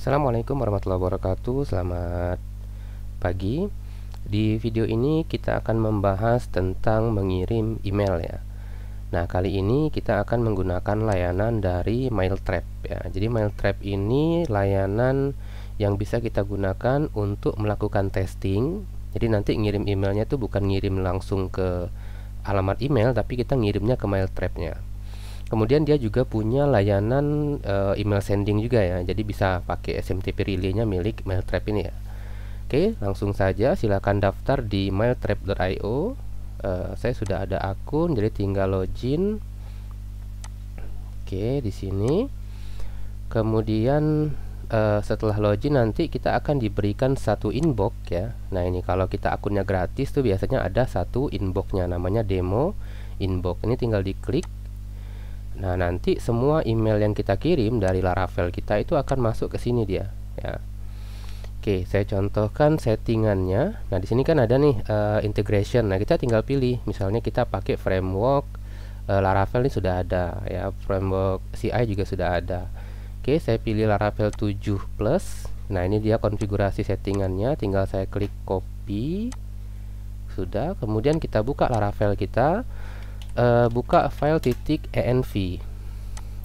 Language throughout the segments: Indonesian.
Assalamualaikum warahmatullahi wabarakatuh Selamat pagi Di video ini kita akan membahas tentang mengirim email ya Nah kali ini kita akan menggunakan layanan dari Mailtrap ya Jadi Mailtrap ini layanan yang bisa kita gunakan untuk melakukan testing Jadi nanti ngirim emailnya itu bukan ngirim langsung ke alamat email Tapi kita ngirimnya ke Mailtrapnya Kemudian dia juga punya layanan uh, email sending juga ya. Jadi bisa pakai SMTP relay-nya milik Mailtrap ini ya. Oke, langsung saja silakan daftar di mailtrap.io. Uh, eh, saya sudah ada akun, jadi tinggal login. Oke, di sini. Kemudian uh, setelah login nanti kita akan diberikan satu inbox ya. Nah ini kalau kita akunnya gratis tuh biasanya ada satu inbox-nya namanya demo inbox. Ini tinggal diklik Nah, nanti semua email yang kita kirim dari Laravel kita itu akan masuk ke sini dia, ya. Oke, saya contohkan settingannya. Nah, di sini kan ada nih uh, integration. Nah, kita tinggal pilih. Misalnya kita pakai framework uh, Laravel ini sudah ada ya, framework CI juga sudah ada. Oke, saya pilih Laravel 7 plus. Nah, ini dia konfigurasi settingannya. Tinggal saya klik copy. Sudah, kemudian kita buka Laravel kita uh, buka file titik env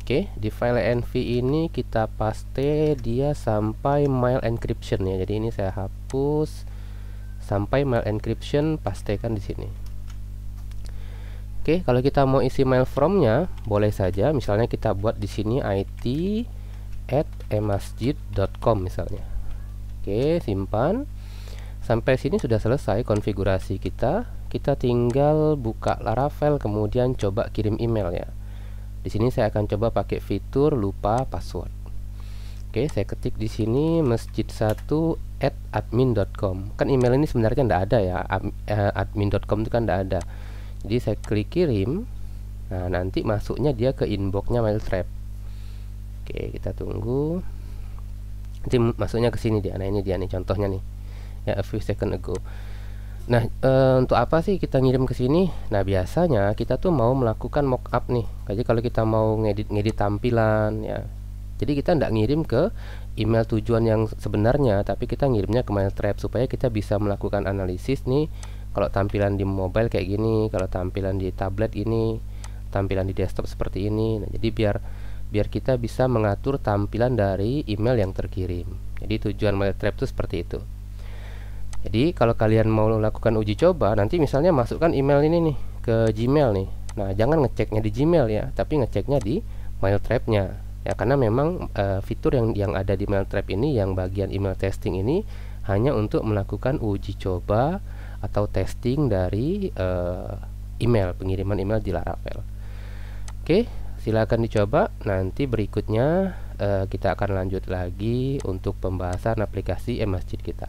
Oke, okay, di file env ini kita paste dia sampai mail encryption ya. Jadi ini saya hapus sampai mail encryption pastekan di sini. Oke, okay, kalau kita mau isi mail fromnya boleh saja. Misalnya kita buat di sini it at emasjid.com misalnya. Oke, okay, simpan. Sampai sini sudah selesai konfigurasi kita kita tinggal buka Laravel kemudian coba kirim email ya di sini saya akan coba pakai fitur lupa password Oke saya ketik di sini masjid1 admin.com kan email ini sebenarnya tidak ada ya eh, admin.com itu kan tidak ada jadi saya klik kirim nah nanti masuknya dia ke inboxnya Mailtrap Oke kita tunggu nanti masuknya ke sini dia nah ini dia nih contohnya nih ya a few second ago Nah, e, untuk apa sih kita ngirim ke sini? Nah, biasanya kita tuh mau melakukan mock up nih. Jadi kalau kita mau ngedit-ngedit tampilan ya. Jadi kita tidak ngirim ke email tujuan yang sebenarnya, tapi kita ngirimnya ke trap supaya kita bisa melakukan analisis nih. Kalau tampilan di mobile kayak gini, kalau tampilan di tablet ini, tampilan di desktop seperti ini. Nah, jadi biar biar kita bisa mengatur tampilan dari email yang terkirim. Jadi tujuan trap itu seperti itu jadi kalau kalian mau lakukan uji coba nanti misalnya masukkan email ini nih ke Gmail nih nah jangan ngeceknya di Gmail ya tapi ngeceknya di Mailtrap-nya ya karena memang e, fitur yang yang ada di Mailtrap ini yang bagian email testing ini hanya untuk melakukan uji coba atau testing dari e, email pengiriman email di Laravel. Oke, silakan dicoba. Nanti berikutnya eh, kita akan lanjut lagi untuk pembahasan aplikasi e-masjid kita.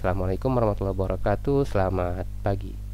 Assalamualaikum warahmatullahi wabarakatuh. Selamat pagi.